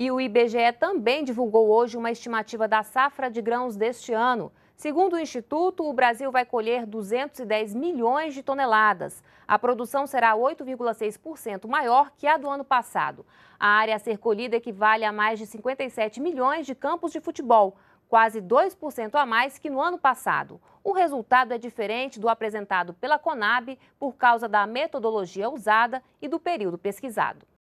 E o IBGE também divulgou hoje uma estimativa da safra de grãos deste ano. Segundo o Instituto, o Brasil vai colher 210 milhões de toneladas. A produção será 8,6% maior que a do ano passado. A área a ser colhida equivale a mais de 57 milhões de campos de futebol, quase 2% a mais que no ano passado. O resultado é diferente do apresentado pela Conab por causa da metodologia usada e do período pesquisado.